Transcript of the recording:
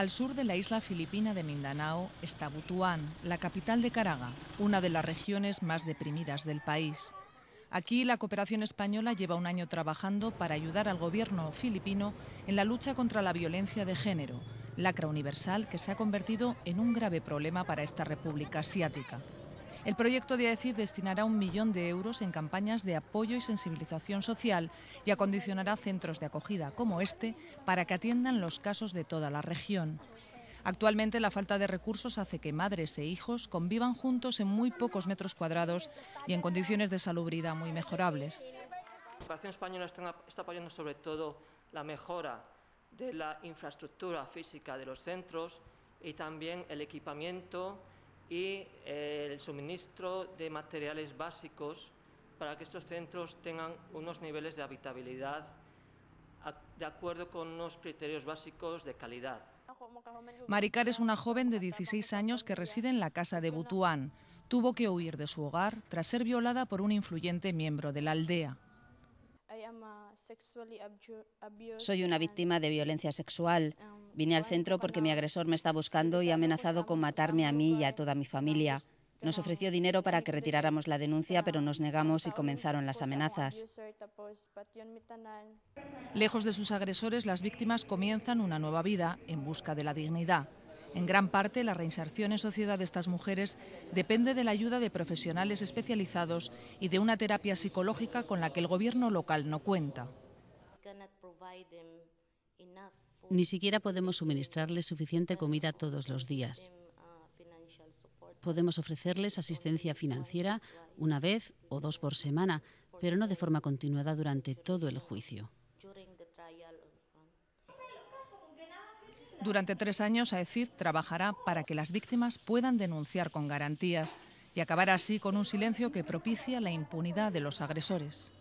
Al sur de la isla filipina de Mindanao está Butuán, la capital de Caraga, una de las regiones más deprimidas del país. Aquí la cooperación española lleva un año trabajando para ayudar al gobierno filipino en la lucha contra la violencia de género, lacra universal que se ha convertido en un grave problema para esta república asiática. El proyecto de AECID destinará un millón de euros en campañas de apoyo y sensibilización social y acondicionará centros de acogida como este para que atiendan los casos de toda la región. Actualmente la falta de recursos hace que madres e hijos convivan juntos en muy pocos metros cuadrados y en condiciones de salubridad muy mejorables. La Cooperación Española está apoyando sobre todo la mejora de la infraestructura física de los centros y también el equipamiento y eh, el suministro de materiales básicos para que estos centros tengan unos niveles de habitabilidad de acuerdo con unos criterios básicos de calidad. Maricar es una joven de 16 años que reside en la casa de Butuán. Tuvo que huir de su hogar tras ser violada por un influyente miembro de la aldea. Soy una víctima de violencia sexual. Vine al centro porque mi agresor me está buscando y ha amenazado con matarme a mí y a toda mi familia. Nos ofreció dinero para que retiráramos la denuncia, pero nos negamos y comenzaron las amenazas. Lejos de sus agresores, las víctimas comienzan una nueva vida en busca de la dignidad. En gran parte, la reinserción en sociedad de estas mujeres depende de la ayuda de profesionales especializados y de una terapia psicológica con la que el gobierno local no cuenta. Ni siquiera podemos suministrarles suficiente comida todos los días. Podemos ofrecerles asistencia financiera una vez o dos por semana, pero no de forma continuada durante todo el juicio. Durante tres años, AECID trabajará para que las víctimas puedan denunciar con garantías y acabar así con un silencio que propicia la impunidad de los agresores.